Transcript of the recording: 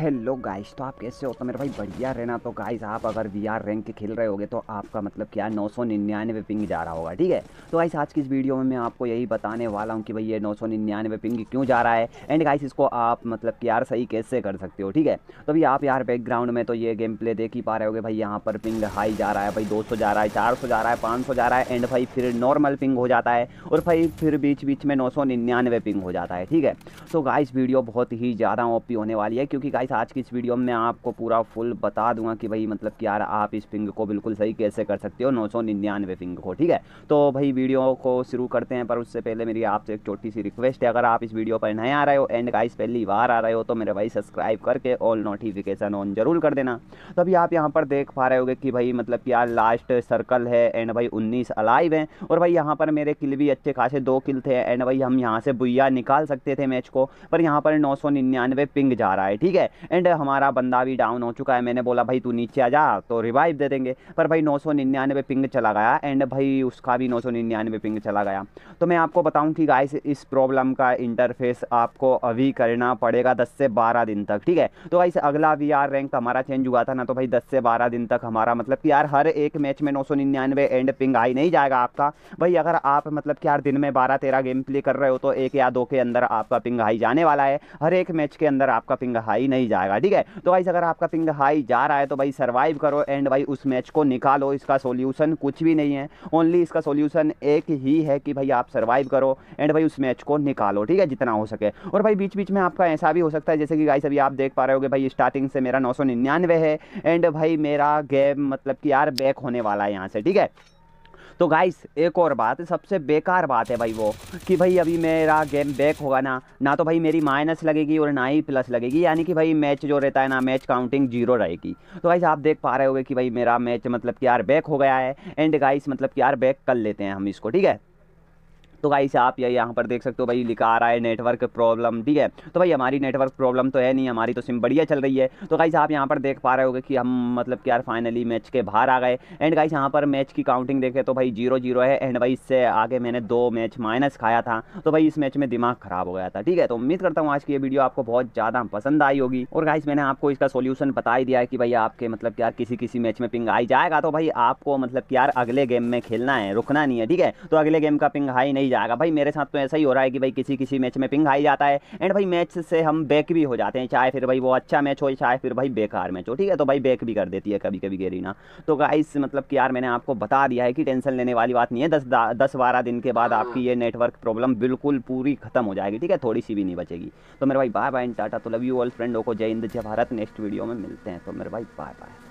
hello guys तो आप कैसे हो तो मेरे भाई बढ़िया रहना तो गाइस आप अगर वी आर रैंक खेल रहे होगे तो आपका मतलब क्या नौ सौ निन्यानवे पिंग जा रहा होगा ठीक है तो गाइस आज की इस वीडियो में मैं आपको यही बताने वाला हूँ कि भाई ये नौ सौ निन्यानवे पिंग क्यों जा रहा है एंड गाइस इसको आप मतलब कि यार सही कैसे कर सकते हो ठीक है तो भाई आप यार बैकग्राउंड में तो ये गेम प्ले देख ही पा रहे होगे भाई यहाँ पर पिंग हाई जा रहा है भाई दो जा रहा है चार जा रहा है पाँच जा रहा है एंड भाई फिर नॉर्मल पिंग हो जाता है और भाई फिर बीच बीच में नौ पिंग हो जाता है ठीक है तो गाइस वीडियो बहुत ही ज़्यादा ओपी होने वाली है क्योंकि गाइस गाइस आज की इस वीडियो में आपको पूरा फुल बता दूंगा कि भाई मतलब कि यार आप इस पिंग को बिल्कुल सही कैसे कर सकते हो नौ सौ निन्यानवे पिंग को ठीक है तो भाई वीडियो को शुरू करते हैं पर उससे पहले मेरी आपसे एक छोटी सी रिक्वेस्ट है अगर आप इस वीडियो पर नए आ रहे हो एंड गाइस पहली बार आ रहे हो तो मेरे भाई सब्सक्राइब करके ऑल नोटिफिकेशन ऑन जरूर कर देना तो अभी आप यहाँ पर देख पा रहे हो कि भाई मतलब कि यार लास्ट सर्कल है एंड भाई उन्नीस अलाइव हैं और भाई यहाँ पर मेरे किल भी अच्छे खासे दो किल थे एंड भाई हम यहाँ से बुया निकाल सकते थे मैच को पर यहाँ पर नौ पिंग जा रहा है ठीक है एंड हमारा बंदा भी डाउन हो चुका है मैंने बोला भाई तू नीचे आ जा तो रिवाइव दे देंगे पर भाई नौ सौ निन्यानवे पिंग चला गया एंड भाई उसका भी नौ सौ निन्यानवे पिंग चला गया तो मैं आपको बताऊँ कि गाइस इस प्रॉब्लम का इंटरफेस आपको अभी करना पड़ेगा दस से बारह दिन तक ठीक है तो गाइस अगला वी रैंक हमारा चेंज हुआ था ना तो भाई दस से बारह दिन तक हमारा मतलब कि यार हर एक मैच में नौ सौ निन्यानवे एंड पिंग आई नहीं जाएगा आपका भाई अगर आप मतलब कि यार दिन में बारह तेरह गेम प्ले कर रहे हो तो एक या दो के अंदर आपका पिंग हाई जाने वाला है हर एक मैच के अंदर आपका पिंग हाई नहीं ही जाएगा ठीक है तो भाई अगर आपका पिंग हाई जा रहा है तो भाई सर्वाइव करो एंड भाई उस मैच को निकालो इसका सोल्यूशन कुछ भी नहीं है ओनली इसका सोल्यूशन एक ही है कि भाई आप सर्वाइव करो एंड भाई उस मैच को निकालो ठीक है जितना हो सके और भाई बीच बीच में आपका ऐसा भी हो सकता है जैसे कि गाइस अभी आप देख पा रहे हो भाई स्टार्टिंग से मेरा नौ है एंड भाई मेरा गेम मतलब कि यार बैक होने वाला है यहाँ से ठीक है तो गाइस एक और बात सबसे बेकार बात है भाई वो कि भाई अभी मेरा गेम बैक होगा ना ना तो भाई मेरी माइनस लगेगी और ना ही प्लस लगेगी यानी कि भाई मैच जो रहता है ना मैच काउंटिंग जीरो रहेगी तो गाइस आप देख पा रहे होगे कि भाई मेरा मैच मतलब कि यार बैक हो गया है एंड गाइस मतलब कि यार बैक कर लेते हैं हम इसको ठीक है तो भाई आप ये यहाँ पर देख सकते हो भाई लिखा आ रहा है नेटवर्क प्रॉब्लम ठीक है तो भाई हमारी नेटवर्क प्रॉब्लम तो है नहीं हमारी तो सिम बढ़िया चल रही है तो गाइस आप यहाँ पर देख पा रहे हो कि हम मतलब कि यार फाइनली मैच के बाहर आ गए एंड गाइस यहाँ पर मैच की काउंटिंग देखें तो भाई जीरो जीरो है एंड भाई इससे आगे मैंने दो मैच माइनस खाया था तो भाई इस मैच में दिमाग खराब हो गया था ठीक है तो उम्मीद करता हूँ आज की ये वीडियो आपको बहुत ज़्यादा पसंद आई होगी और गाइस मैंने आपको इसका सोल्यूशन बता ही दिया है कि भाई आपके मतलब यार किसी किसी मैच में पिंग आई जाएगा तो भाई आपको मतलब यार अगले गेम में खेलना है रुकना नहीं है ठीक है तो अगले गेम का पिंग हाई नहीं ही जाएगा भाई मेरे साथ तो ऐसा ही हो रहा है कि भाई किसी किसी मैच में पिंग हाई जाता है एंड भाई मैच से हम बैक भी हो जाते हैं चाहे फिर भाई वो अच्छा मैच हो चाहे फिर भाई बेकार मैच हो ठीक है तो भाई बैक भी कर देती है कभी कभी गेरीना तो गाइस मतलब कि यार मैंने आपको बता दिया है कि टेंशन लेने वाली बात नहीं है दस दस बारह दिन के बाद आपकी ये नेटवर्क प्रॉब्लम बिल्कुल पूरी खत्म हो जाएगी ठीक है थोड़ी सी भी नहीं बचेगी तो मेरे भाई बाय बाय टाटा तो लव यू ऑल फ्रेंडों को जय हिंद जय भारत नेक्स्ट वीडियो में मिलते हैं तो मेरे भाई बाय बाय